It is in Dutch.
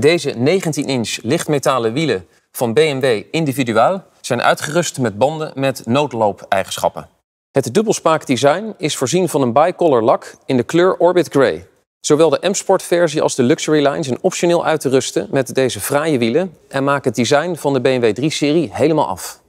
Deze 19-inch lichtmetalen wielen van BMW individueel zijn uitgerust met banden met noodloop-eigenschappen. Het dubbelspaakdesign is voorzien van een bicolor lak in de kleur Orbit Grey. Zowel de M-Sport versie als de Luxury Line zijn optioneel uit te rusten met deze fraaie wielen en maken het design van de BMW 3-serie helemaal af.